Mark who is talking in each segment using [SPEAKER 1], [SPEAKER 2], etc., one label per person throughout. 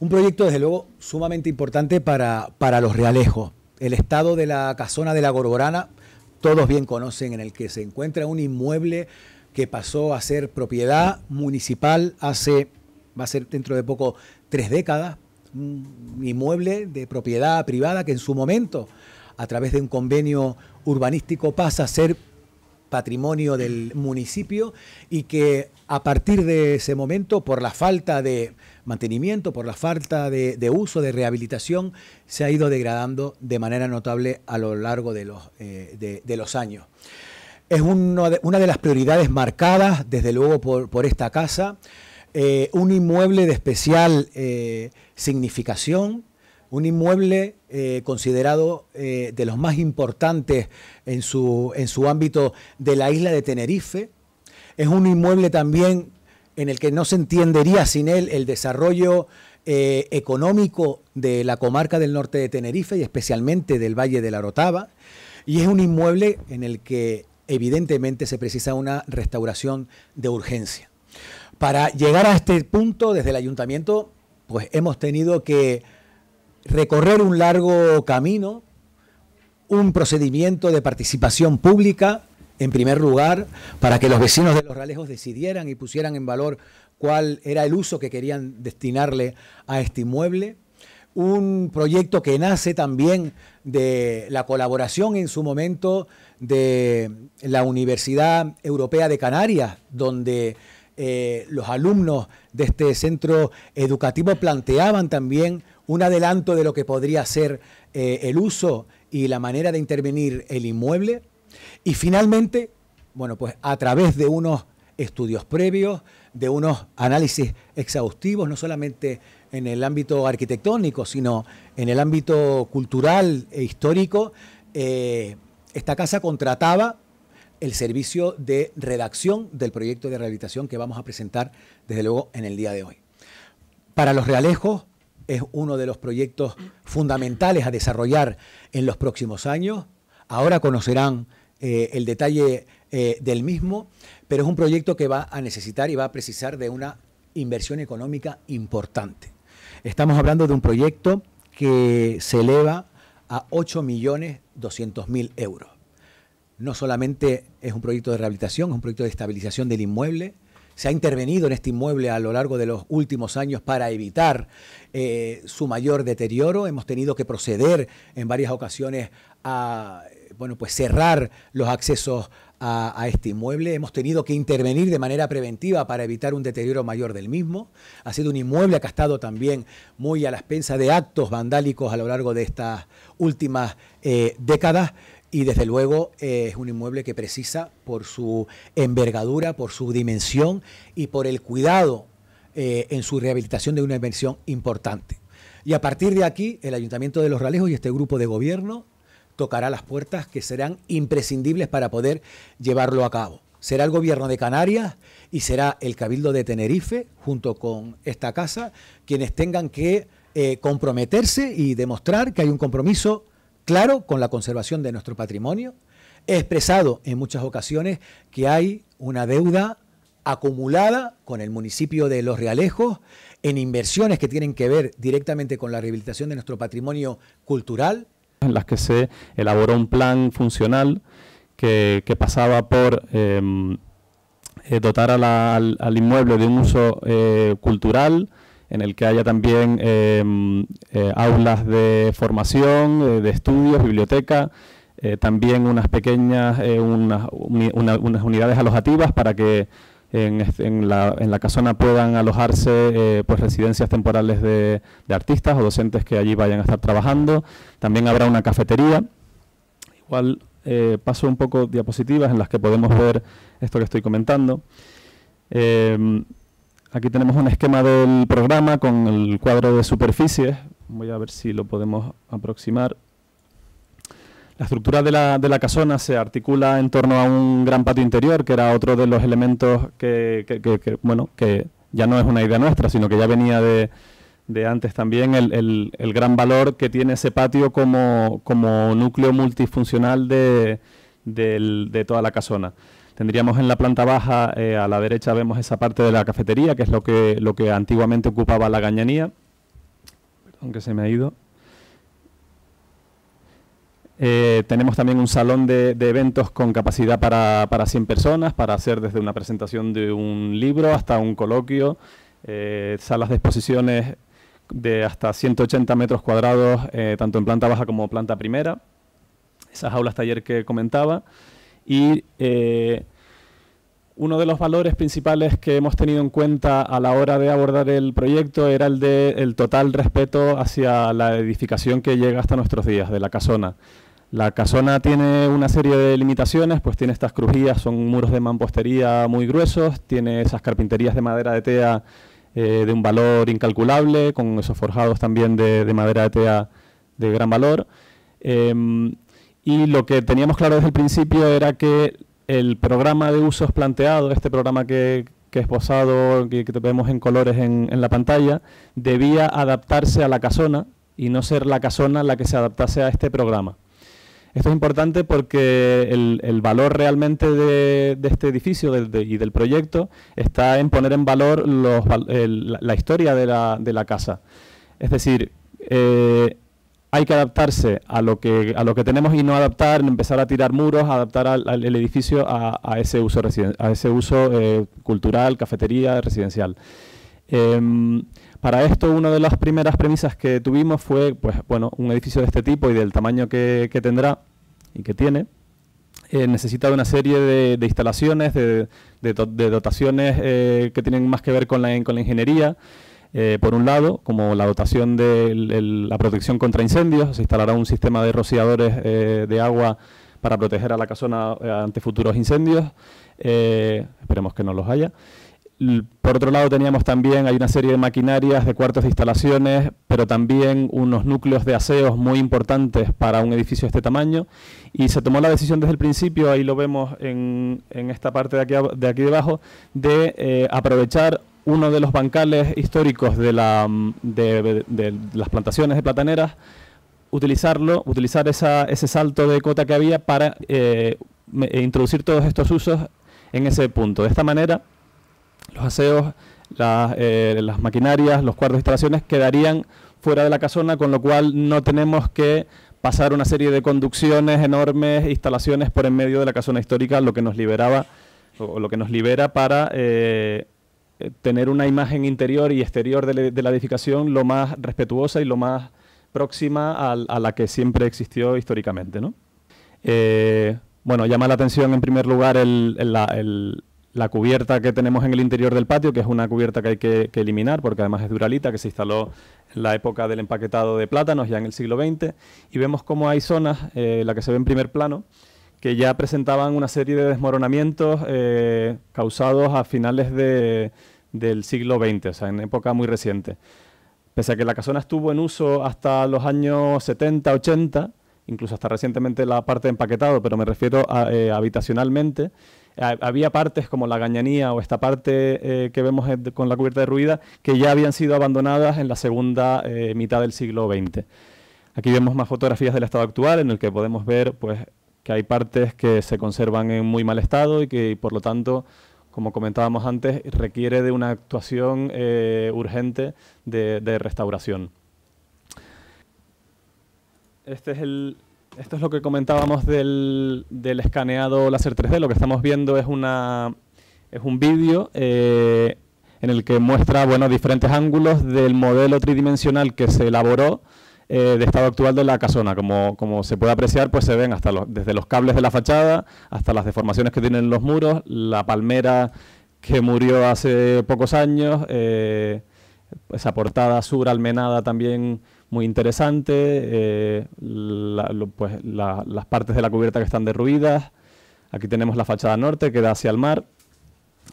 [SPEAKER 1] Un proyecto, desde luego, sumamente importante para, los realejos. El estado de la casona de la Gorborana, todos bien conocen, en el que se encuentra un inmueble que pasó a ser propiedad municipal hace, va a ser dentro de poco, tres décadas, un inmueble de propiedad privada que en su momento, a través de un convenio urbanístico, pasa a ser patrimonio del municipio y que a partir de ese momento, por la falta de mantenimiento, por la falta de, uso, de rehabilitación, se ha ido degradando de manera notable a lo largo de los, eh, años. Es una de las prioridades marcadas, desde luego, por, esta casa. Eh, un inmueble de especial eh, significación un inmueble eh, considerado eh, de los más importantes en su, en su ámbito de la isla de Tenerife. Es un inmueble también en el que no se entendería sin él el desarrollo eh, económico de la comarca del norte de Tenerife y especialmente del Valle de la Orotava. Y es un inmueble en el que evidentemente se precisa una restauración de urgencia. Para llegar a este punto, desde el ayuntamiento, pues hemos tenido que recorrer un largo camino, un procedimiento de participación pública, en primer lugar, para que los vecinos de Los Ralejos decidieran y pusieran en valor cuál era el uso que querían destinarle a este inmueble. Un proyecto que nace también de la colaboración en su momento de la Universidad Europea de Canarias, donde eh, los alumnos de este centro educativo planteaban también un adelanto de lo que podría ser eh, el uso y la manera de intervenir el inmueble. Y finalmente, bueno, pues a través de unos estudios previos, de unos análisis exhaustivos, no solamente en el ámbito arquitectónico, sino en el ámbito cultural e histórico, eh, esta casa contrataba el servicio de redacción del proyecto de rehabilitación que vamos a presentar, desde luego, en el día de hoy. Para los realejos, es uno de los proyectos fundamentales a desarrollar en los próximos años. Ahora conocerán eh, el detalle eh, del mismo, pero es un proyecto que va a necesitar y va a precisar de una inversión económica importante. Estamos hablando de un proyecto que se eleva a 8.200.000 euros. No solamente es un proyecto de rehabilitación, es un proyecto de estabilización del inmueble, se ha intervenido en este inmueble a lo largo de los últimos años para evitar eh, su mayor deterioro. Hemos tenido que proceder en varias ocasiones a bueno, pues cerrar los accesos a, este inmueble. Hemos tenido que intervenir de manera preventiva para evitar un deterioro mayor del mismo. Ha sido un inmueble que ha estado también muy a la expensa de actos vandálicos a lo largo de estas últimas eh, décadas y desde luego eh, es un inmueble que precisa por su envergadura, por su dimensión y por el cuidado eh, en su rehabilitación de una dimensión importante. Y a partir de aquí, el Ayuntamiento de Los Ralejos y este grupo de gobierno tocará las puertas que serán imprescindibles para poder llevarlo a cabo. Será el gobierno de Canarias y será el Cabildo de Tenerife, junto con esta casa, quienes tengan que eh, comprometerse y demostrar que hay un compromiso claro con la conservación de nuestro patrimonio. He expresado en muchas ocasiones que hay una deuda acumulada con el municipio de Los Realejos en inversiones que tienen que ver directamente con la rehabilitación de nuestro patrimonio cultural.
[SPEAKER 2] En las que se elaboró un plan funcional que, pasaba por em, eh, dotar al, inmueble de un uso eh, cultural, en el que haya también em, eh, aulas de formación, eh, de estudios, biblioteca, eh, también unas pequeñas, unas, unas unidades alojativas para que en, la, en, la, casona puedan alojarse pues residencias temporales de, artistas o docentes que allí vayan a estar trabajando. También habrá una cafetería. Igual paso un poco diapositivas en las que podemos ver esto que estoy comentando. Em, Aquí tenemos un esquema del programa con el cuadro de superficies. Voy a ver si lo podemos aproximar. La estructura de la, casona se articula en torno a un gran patio interior, que era otro de los elementos que, bueno, que ya no es una idea nuestra, sino que ya venía de, antes también, el, gran valor que tiene ese patio como, núcleo multifuncional de toda la casona. Tendríamos en la planta baja, eh, a la derecha vemos esa parte de la cafetería, que es lo que, lo que antiguamente ocupaba la gañanía. Perdón que se me ha ido. Eh, tenemos también un salón de, eventos con capacidad para, para, 100 personas, para hacer desde una presentación de un libro hasta un coloquio, eh, salas de exposiciones de hasta 180 metros cuadrados, tanto en planta baja como planta primera, esas aulas taller que comentaba. Y eh, uno de los valores principales que hemos tenido en cuenta a la hora de abordar el proyecto era el de el total respeto hacia la edificación que llega hasta nuestros días, de la casona. La casona tiene una serie de limitaciones, pues tiene estas crujías, son muros de mampostería muy gruesos, tiene esas carpinterías de madera de tea eh, de un valor incalculable, con esos forjados también de, madera de tea de gran valor. Em, y lo que teníamos claro desde el principio era que el programa de usos planteado, este programa que, que posado, que, que vemos en colores en, en la pantalla, debía adaptarse a la casona y no ser la casona la que se adaptase a este programa. Esto es importante porque el, valor realmente de, este edificio y del proyecto está en poner en valor la historia de la, casa. Es decir, eh, hay que adaptarse a lo que, a lo que tenemos y no adaptar, empezar a tirar muros, adaptar al, el edificio a, ese uso, a ese uso eh, cultural, cafetería, residencial. Em, para esto, una de las primeras premisas que tuvimos fue, pues, bueno, un edificio de este tipo y del tamaño que, tendrá y que tiene, eh, necesita de una serie de, instalaciones, de, dotaciones eh, que tienen más que ver con la, con la ingeniería, eh, por un lado, como la dotación de la protección contra incendios, se instalará un sistema de rociadores eh, de agua para proteger a la casona eh, ante futuros incendios, esperemos que no los haya. Por otro lado, teníamos también, hay una serie de maquinarias, de cuartos de instalaciones, pero también unos núcleos de aseos muy importantes para un edificio de este tamaño. Y se tomó la decisión desde el principio, ahí lo vemos en, en esta parte de aquí, de aquí debajo, de aprovechar uno de los bancales históricos de, la, mm, de, las plantaciones de plataneras, utilizarlo, utilizar ese salto de cota que había para eh, eh, introducir todos estos usos en ese punto. De esta manera, los aseos, eh, las, maquinarias, los cuartos de instalaciones quedarían fuera de la casona, con lo cual no tenemos que pasar una serie de conducciones enormes, instalaciones por en medio de la casona histórica, lo que nos liberaba lo que nos libera para tener una imagen interior y exterior de, la edificación lo más respetuosa y lo más próxima a, la que siempre existió históricamente. Eh, bueno, llama la atención en primer lugar la, cubierta que tenemos en el interior del patio, que es una cubierta que hay que, eliminar porque además es duralita, que se instaló en la época del empaquetado de plátanos, ya en el siglo XX, y vemos cómo hay zonas, eh, la que se ve en primer plano, que ya presentaban una serie de desmoronamientos eh, causados a finales del siglo XX, o sea, en época muy reciente. Pese a que la casona estuvo en uso hasta los años 70, 80, incluso hasta recientemente la parte de empaquetado, pero me refiero a, eh, habitacionalmente, eh, había partes como la gañanía o esta parte que vemos con la cubierta de ruida que ya habían sido abandonadas en la segunda mitad del siglo XX. Aquí vemos más fotografías del estado actual en el que podemos ver pues, que hay partes que se conservan en muy mal estado y que, por lo tanto, como comentábamos antes, requiere de una actuación eh, urgente de, restauración. Este es esto es lo que comentábamos del, escaneado láser 3D. Lo que estamos viendo es, una, es un vídeo eh, en el que muestra bueno, diferentes ángulos del modelo tridimensional que se elaboró eh, de estado actual de la casona. Como, como se puede apreciar, pues se ven hasta los, desde los cables de la fachada hasta las deformaciones que tienen los muros, la palmera que murió hace pocos años, eh, esa portada sur almenada también muy interesante, eh, pues, las partes de la cubierta que están derruidas. Aquí tenemos la fachada norte que da hacia el mar,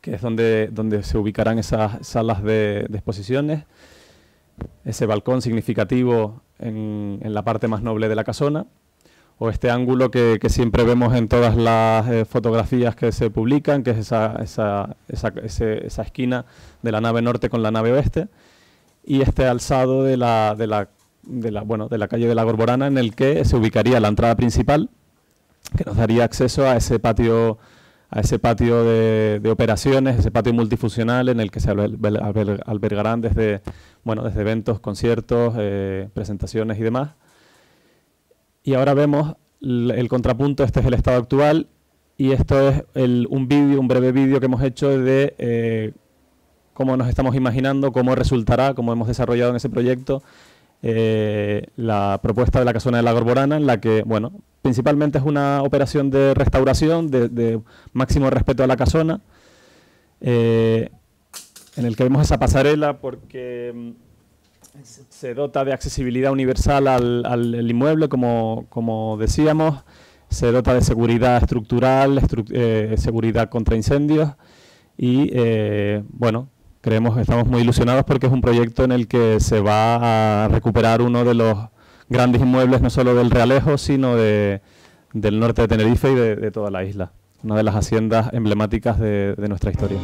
[SPEAKER 2] que es donde, donde se ubicarán esas salas de exposiciones. Ese balcón significativo en, la parte más noble de la casona, o este ángulo que, siempre vemos en todas las eh, fotografías que se publican, que es esa, esquina de la nave norte con la nave oeste, y este alzado de la, la, la, bueno, de la calle de la Gorborana en el que se ubicaría la entrada principal, que nos daría acceso a ese patio a ese patio de, operaciones, ese patio multifuncional en el que se albergarán desde, bueno, desde eventos, conciertos, eh, presentaciones y demás. Y ahora vemos el, contrapunto, este es el estado actual y esto es un vídeo, un breve vídeo que hemos hecho de eh, cómo nos estamos imaginando, cómo resultará, cómo hemos desarrollado en ese proyecto eh, la propuesta de la casona de la Gorborana, en la que, bueno, principalmente es una operación de restauración, de, máximo respeto a la casona, eh, en el que vemos esa pasarela porque mm, se dota de accesibilidad universal al, al inmueble, como, decíamos, se dota de seguridad estructural, eh, seguridad contra incendios y, bueno, Creemos, estamos muy ilusionados porque es un proyecto en el que se va a recuperar uno de los grandes inmuebles, no solo del Realejo, sino del norte de Tenerife y de, toda la isla. Una de las haciendas emblemáticas de nuestra historia.